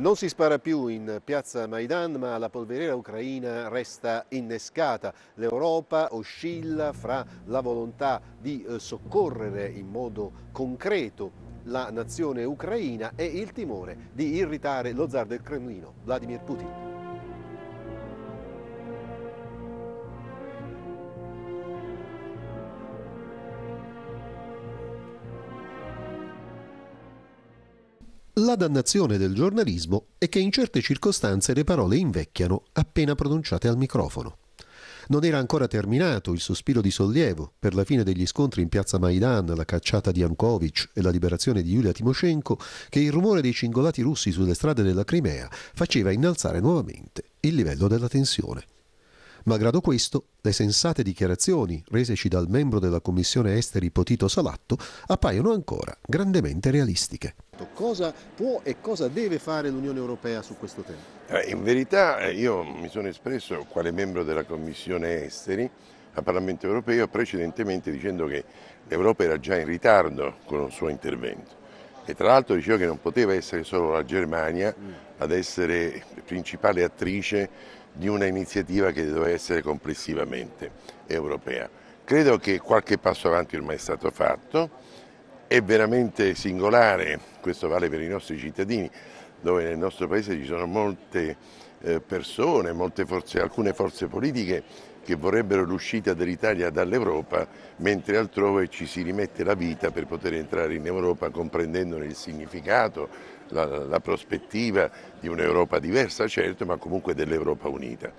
Non si spara più in piazza Maidan, ma la polveriera ucraina resta innescata. L'Europa oscilla fra la volontà di eh, soccorrere in modo concreto la nazione ucraina e il timore di irritare lo zar del Cremlino, Vladimir Putin. la dannazione del giornalismo è che in certe circostanze le parole invecchiano appena pronunciate al microfono. Non era ancora terminato il sospiro di sollievo per la fine degli scontri in piazza Maidan, la cacciata di Ankovic e la liberazione di Yulia Timoshenko, che il rumore dei cingolati russi sulle strade della Crimea faceva innalzare nuovamente il livello della tensione. Malgrado questo, le sensate dichiarazioni reseci dal membro della Commissione Esteri Potito Salatto appaiono ancora grandemente realistiche. Cosa può e cosa deve fare l'Unione Europea su questo tema? Eh, in verità eh, io mi sono espresso quale membro della Commissione Esteri al Parlamento Europeo precedentemente dicendo che l'Europa era già in ritardo con il suo intervento e tra l'altro dicevo che non poteva essere solo la Germania mm. ad essere principale attrice di una iniziativa che doveva essere complessivamente europea. Credo che qualche passo avanti ormai è stato fatto, è veramente singolare, questo vale per i nostri cittadini, dove nel nostro paese ci sono molte eh, persone, forze, alcune forze politiche che vorrebbero l'uscita dell'Italia dall'Europa, mentre altrove ci si rimette la vita per poter entrare in Europa comprendendone il significato, la, la prospettiva di un'Europa diversa, certo, ma comunque dell'Europa unita.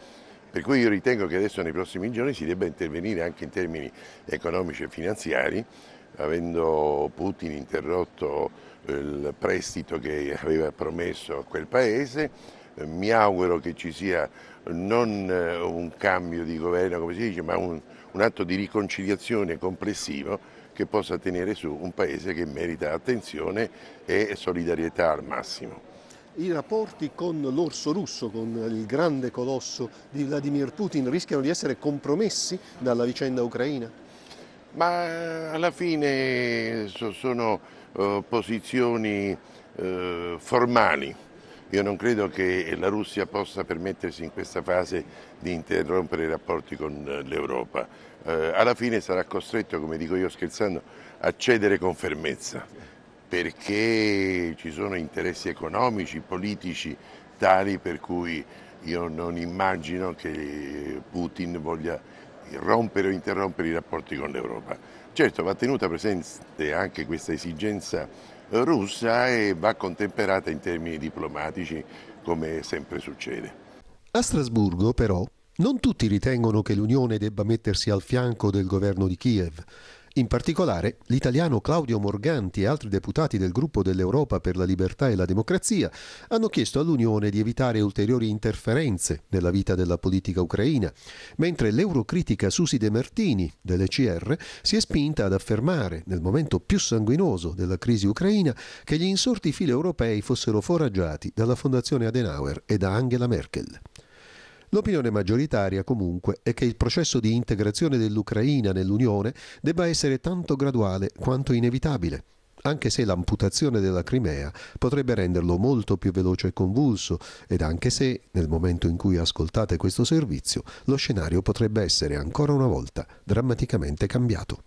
Per cui io ritengo che adesso nei prossimi giorni si debba intervenire anche in termini economici e finanziari, avendo Putin interrotto eh, il prestito che aveva promesso a quel paese, eh, mi auguro che ci sia non eh, un cambio di governo, come si dice, ma un, un atto di riconciliazione complessivo che possa tenere su un paese che merita attenzione e solidarietà al massimo i rapporti con l'orso russo, con il grande colosso di Vladimir Putin, rischiano di essere compromessi dalla vicenda ucraina? Ma alla fine eh, sono posizioni formali. Io non credo che la Russia possa permettersi in questa fase di interrompere i rapporti con eh, l'Europa. Eh, alla fine sarà costretto, come dico io scherzando, a cedere con fermezza, perché ci sono interessi economici, politici tali per cui io non immagino che Putin voglia rompere o interrompere i rapporti con l'Europa. Certo va tenuta presente anche questa esigenza russa e va contemperata in termini diplomatici come sempre succede. A Strasburgo però non tutti ritengono che l'Unione debba mettersi al fianco del governo di Kiev. In particolare, l'italiano Claudio Morganti e altri deputati del gruppo dell'Europa per la libertà e la democrazia hanno chiesto all'Unione di evitare ulteriori interferenze nella vita della politica ucraina, mentre l'eurocritica Susi De Martini dell'ECR si è spinta ad affermare, nel momento più sanguinoso della crisi ucraina, che gli insorti fili europei fossero foraggiati dalla Fondazione Adenauer e da Angela Merkel. L'opinione maggioritaria comunque è che il processo di integrazione dell'Ucraina nell'Unione debba essere tanto graduale quanto inevitabile anche se l'amputazione della Crimea potrebbe renderlo molto più veloce e convulso, ed anche se, nel momento in cui ascoltate questo servizio, lo scenario potrebbe essere ancora una volta drammaticamente cambiato.